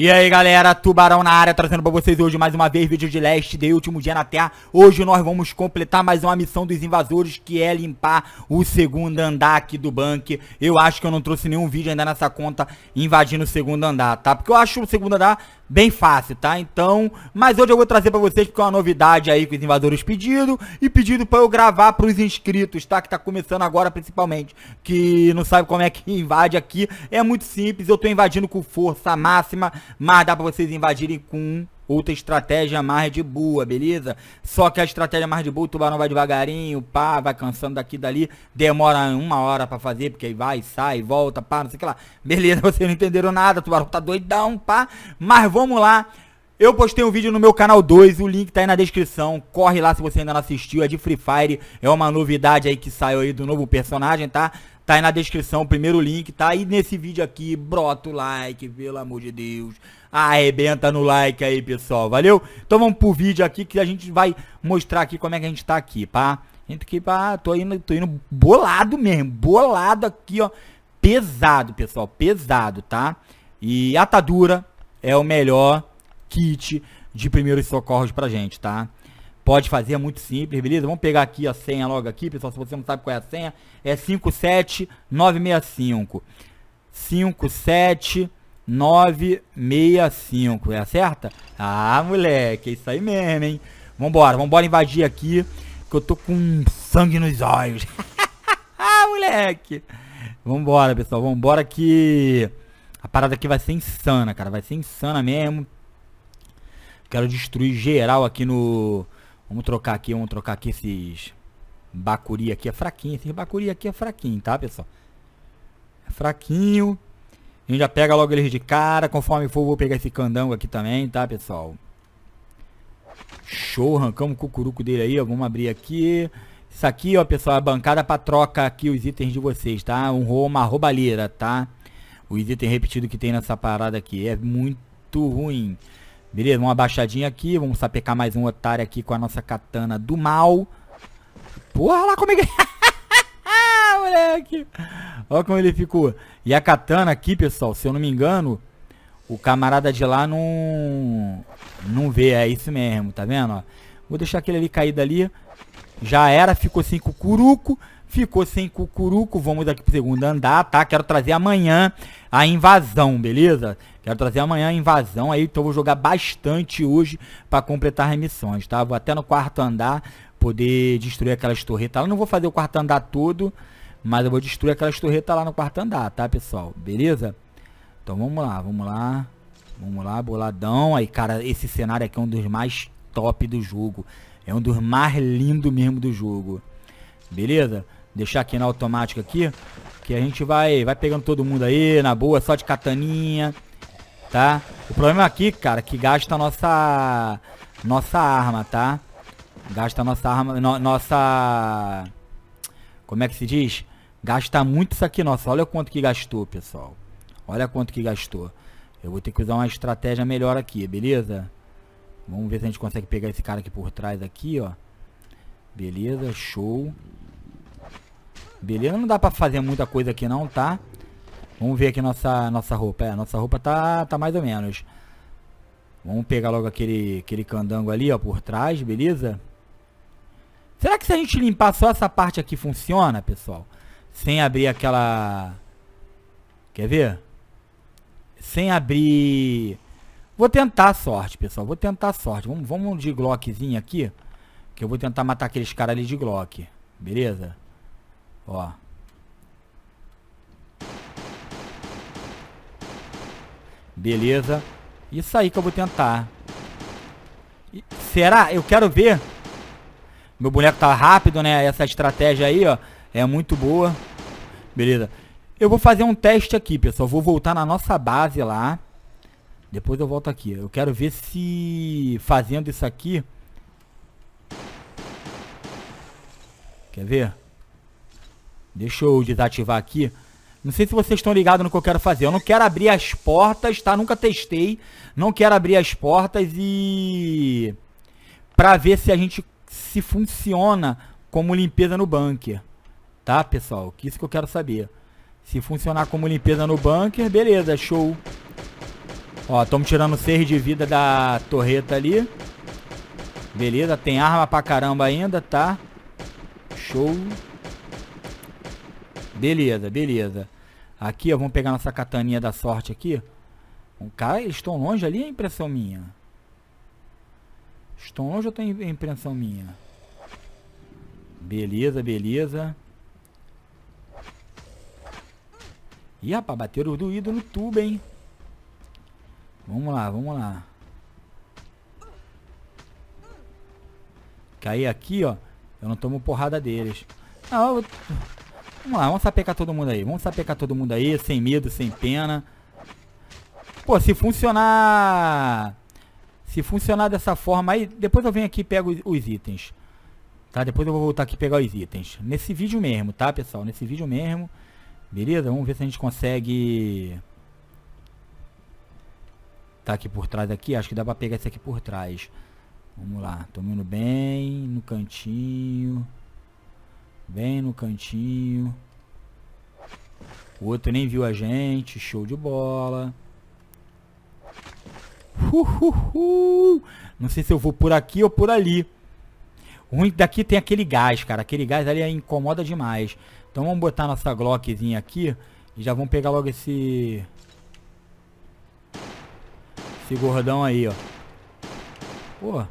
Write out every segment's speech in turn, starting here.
E aí galera, Tubarão na área, trazendo pra vocês hoje mais uma vez vídeo de leste, de último dia na Terra. Hoje nós vamos completar mais uma missão dos invasores, que é limpar o segundo andar aqui do banco. Eu acho que eu não trouxe nenhum vídeo ainda nessa conta invadindo o segundo andar, tá? Porque eu acho o segundo andar bem fácil, tá? Então, mas hoje eu vou trazer para vocês porque é uma novidade aí que os invasores pediram e pedido para eu gravar para os inscritos, tá? Que tá começando agora principalmente, que não sabe como é que invade aqui. É muito simples, eu tô invadindo com força máxima, mas dá para vocês invadirem com outra estratégia mais de boa, beleza? Só que a estratégia mais de boa, o tubarão vai devagarinho, pá, vai cansando daqui e dali, demora uma hora para fazer, porque aí vai, sai, volta, pá, não sei o que lá. Beleza, vocês não entenderam nada, o tubarão tá doidão, pá, mas vamos lá. Eu postei um vídeo no meu canal 2, o link tá aí na descrição, corre lá se você ainda não assistiu, é de Free Fire, é uma novidade aí que saiu aí do novo personagem, tá? Tá aí na descrição o primeiro link, tá aí nesse vídeo aqui. Brota o like, pelo amor de Deus. Arrebenta no like aí, pessoal. Valeu? Então vamos pro vídeo aqui que a gente vai mostrar aqui como é que a gente tá aqui, pá. Gente que pá, tô indo, tô indo bolado mesmo, bolado aqui, ó. Pesado, pessoal, pesado, tá? E atadura é o melhor kit de primeiros socorros pra gente, tá? pode fazer, é muito simples, beleza? Vamos pegar aqui a senha logo aqui, pessoal, se você não sabe qual é a senha, é 57965. 57965, é certa? Ah, moleque, é isso aí mesmo, hein? Vambora, vambora invadir aqui, que eu tô com sangue nos olhos. ah, moleque! Vambora, pessoal, vambora que a parada aqui vai ser insana, cara, vai ser insana mesmo. Quero destruir geral aqui no Vamos trocar aqui, vamos trocar aqui esses... Bacuri aqui é fraquinho, esses bacuri aqui é fraquinho, tá, pessoal? É fraquinho. A gente já pega logo eles de cara. Conforme for, vou pegar esse candango aqui também, tá, pessoal? Show, arrancamos o cucuruco dele aí, ó. Vamos abrir aqui. Isso aqui, ó, pessoal, é a bancada pra troca aqui os itens de vocês, tá? Um, uma roubalheira, tá? Os itens repetidos que tem nessa parada aqui. É muito ruim. Beleza, uma baixadinha aqui. Vamos sapecar mais um otário aqui com a nossa katana do mal. Porra, lá como é que... Moleque! Olha como ele ficou. E a katana aqui, pessoal, se eu não me engano, o camarada de lá não... Não vê, é isso mesmo, tá vendo? Ó, vou deixar aquele ali caído ali. Já era, ficou assim com o curuco ficou sem cucuruco. Vamos aqui pro segundo andar, tá? Quero trazer amanhã a invasão, beleza? Quero trazer amanhã a invasão aí, então vou jogar bastante hoje para completar missões tá? Vou até no quarto andar poder destruir aquelas torretas. Eu não vou fazer o quarto andar todo, mas eu vou destruir aquelas torretas lá no quarto andar, tá, pessoal? Beleza? Então vamos lá, vamos lá. Vamos lá, boladão. Aí, cara, esse cenário aqui é um dos mais top do jogo. É um dos mais lindos mesmo do jogo. Beleza? Deixar aqui na automática aqui. Que a gente vai, vai pegando todo mundo aí, na boa, só de cataninha. Tá? O problema aqui, cara, é que gasta a nossa... Nossa arma, tá? Gasta a nossa arma... No, nossa... Como é que se diz? Gasta muito isso aqui, nossa. Olha quanto que gastou, pessoal. Olha quanto que gastou. Eu vou ter que usar uma estratégia melhor aqui, beleza? Vamos ver se a gente consegue pegar esse cara aqui por trás aqui, ó. Beleza, show. Beleza? Não dá pra fazer muita coisa aqui não, tá? Vamos ver aqui nossa, nossa roupa. É, nossa roupa tá, tá mais ou menos. Vamos pegar logo aquele, aquele candango ali, ó, por trás, beleza? Será que se a gente limpar só essa parte aqui funciona, pessoal? Sem abrir aquela... Quer ver? Sem abrir... Vou tentar a sorte, pessoal. Vou tentar a sorte. Vamos, vamos de Glockzinho aqui. Que eu vou tentar matar aqueles caras ali de Glock. Beleza? Ó. Beleza. Isso aí que eu vou tentar. será? Eu quero ver. Meu boneco tá rápido, né? Essa estratégia aí, ó. É muito boa. Beleza. Eu vou fazer um teste aqui, pessoal. Vou voltar na nossa base lá. Depois eu volto aqui. Eu quero ver se fazendo isso aqui... Quer ver? Deixa eu desativar aqui. Não sei se vocês estão ligados no que eu quero fazer. Eu não quero abrir as portas, tá? Nunca testei. Não quero abrir as portas e... Pra ver se a gente... Se funciona como limpeza no bunker. Tá, pessoal? Isso que eu quero saber. Se funcionar como limpeza no bunker, beleza, show. Ó, estamos tirando 6 de vida da torreta ali. Beleza, tem arma pra caramba ainda, tá? Show. Beleza, beleza. Aqui, ó, vamos pegar nossa cataninha da sorte aqui. Um cara, eles estão longe ali, é impressão minha. Estão longe ou tem é impressão minha? Beleza, beleza. Ih, rapaz, bateram doído no tubo, hein? Vamos lá, vamos lá. Cair aqui, ó. Eu não tomo porrada deles. Ah, eu... Vamos lá, vamos sapecar todo mundo aí. Vamos sapecar todo mundo aí, sem medo, sem pena. Pô, se funcionar... Se funcionar dessa forma aí, depois eu venho aqui e pego os, itens. Tá? Depois eu vou voltar aqui pegar os itens. Nesse vídeo mesmo, tá, pessoal? Nesse vídeo mesmo. Beleza? Vamos ver se a gente consegue... Tá aqui por trás aqui. Acho que dá pra pegar esse aqui por trás. Vamos lá. Tô indo bem. No cantinho. Bem no cantinho. O outro nem viu a gente. Show de bola. Uhuhu. Não sei se eu vou por aqui ou por ali. O ruim é daqui tem aquele gás, cara. Aquele gás ali incomoda demais. Então vamos botar nossa Glockzinha aqui. E já vamos pegar logo esse... Esse gordão aí, ó. Pô.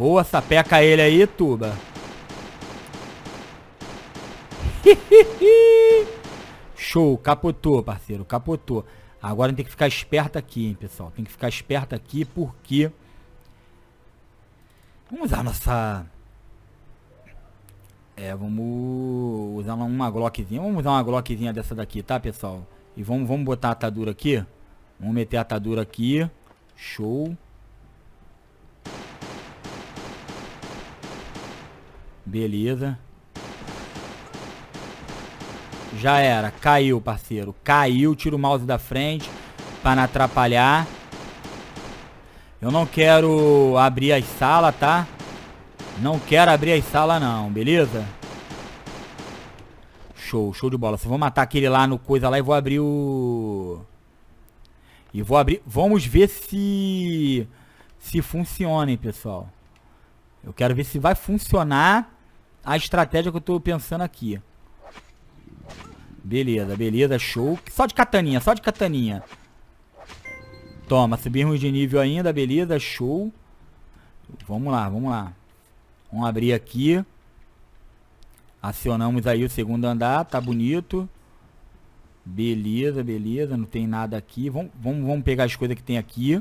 Boa, sapeca ele aí, Tuba. Show, capotou, parceiro, capotou. Agora tem que ficar esperto aqui, hein, pessoal. Tem que ficar esperto aqui porque... Vamos usar nossa... É, vamos usar uma Glockzinha. Vamos usar uma Glockzinha dessa daqui, tá, pessoal? E vamos, vamos botar a atadura aqui. Vamos meter a atadura aqui. Show. Beleza. Já era. Caiu, parceiro. Caiu. Tira o mouse da frente para não atrapalhar. Eu não quero abrir as salas, tá? Não quero abrir as salas não, beleza? Show, show de bola. Só vou matar aquele lá no coisa lá e vou abrir o... E vou abrir... Vamos ver se... Se funciona, hein, pessoal. Eu quero ver se vai funcionar a estratégia que eu tô pensando aqui. Beleza, beleza, show. Só de cataninha, só de cataninha. Toma, subimos de nível ainda, beleza, show. Vamos lá, vamos lá. Vamos abrir aqui. Acionamos aí o segundo andar, tá bonito. Beleza, beleza, não tem nada aqui. Vamos, vamos, vamos pegar as coisas que tem aqui.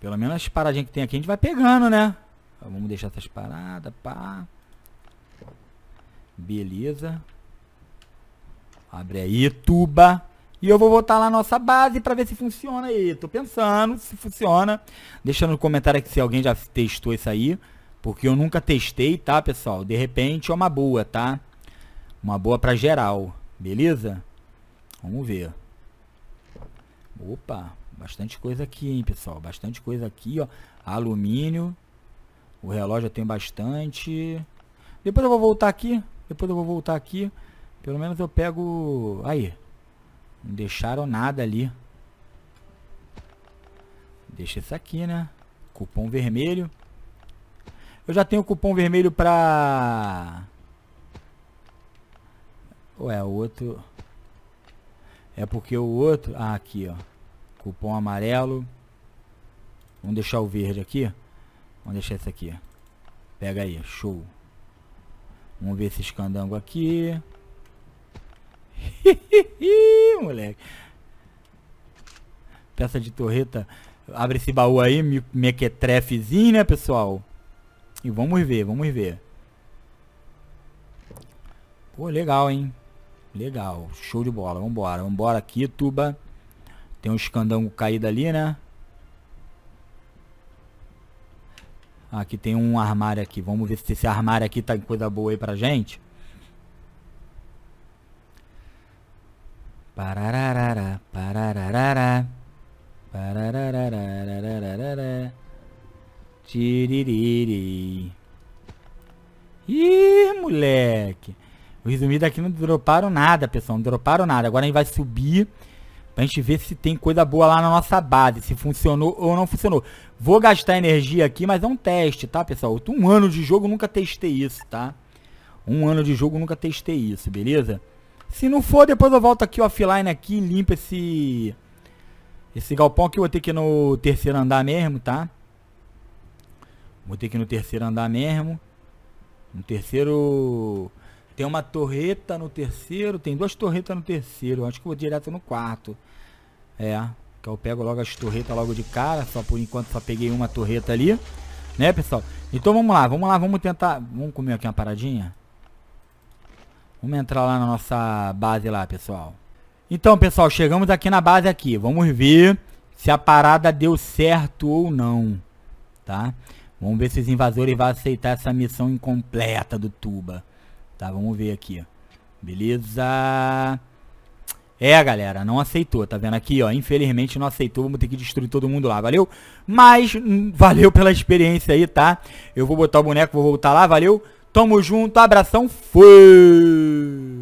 Pelo menos as paradinhas que tem aqui a gente vai pegando, né? Vamos deixar essas paradas, pá. Beleza. Abre aí, tuba. E eu vou botar lá a nossa base para ver se funciona aí. Tô pensando se funciona. Deixa no comentário aqui se alguém já testou isso aí. Porque eu nunca testei, tá, pessoal? De repente é uma boa, tá? Uma boa para geral. Beleza? Vamos ver. Opa, bastante coisa aqui, hein, pessoal? Bastante coisa aqui, ó. Alumínio. O relógio eu tenho bastante. Depois eu vou voltar aqui depois eu vou voltar aqui. Pelo menos eu pego... Aí. Não deixaram nada ali. Deixa isso aqui, né? Cupom vermelho. Eu já tenho cupom vermelho pra... Ué, o outro... É porque o outro... Ah, aqui, ó. Cupom amarelo. Vamos deixar o verde aqui. Vamos deixar esse aqui. Pega aí, show. Vamos ver esses candangos aqui. Moleque. Peça de torreta. Abre esse baú aí, me mequetrefezinho, né, pessoal? E vamos ver, vamos ver. Pô, legal, hein? Legal. Show de bola. Vambora, vambora aqui, tuba. Tem um escandango caído ali, né? Aqui ah, tem um armário aqui. Vamos ver se esse armário aqui tá em coisa boa aí pra gente. Parararara, parararara. Parararararararara. Tiririri. Ih, moleque. Os aqui não droparam nada, pessoal. Não droparam nada. Agora a gente vai subir a gente vê se tem coisa boa lá na nossa base, se funcionou ou não funcionou. Vou gastar energia aqui, mas é um teste, tá, pessoal? Um ano de jogo nunca testei isso, tá? Um ano de jogo nunca testei isso, beleza? Se não for, depois eu volto aqui offline aqui e limpo esse... Esse galpão aqui eu vou ter que ir no terceiro andar mesmo, tá? Vou ter que ir no terceiro andar mesmo. No terceiro... Tem uma torreta no terceiro, tem duas torretas no terceiro. Acho que vou direto no quarto. É, que eu pego logo as torretas logo de cara, só por enquanto só peguei uma torreta ali. Né, pessoal? Então vamos lá, vamos lá, vamos tentar... Vamos comer aqui uma paradinha? Vamos entrar lá na nossa base lá, pessoal. Então, pessoal, chegamos aqui na base aqui. Vamos ver se a parada deu certo ou não, tá? Vamos ver se os invasores vão aceitar essa missão incompleta do Tuba. Tá, vamos ver aqui. Beleza. É, galera, não aceitou, tá vendo aqui, ó? Infelizmente não aceitou, vamos ter que destruir todo mundo lá, valeu? Mas, hum, valeu pela experiência aí, tá? Eu vou botar o boneco, vou voltar lá, valeu? Tamo junto, abração, fui!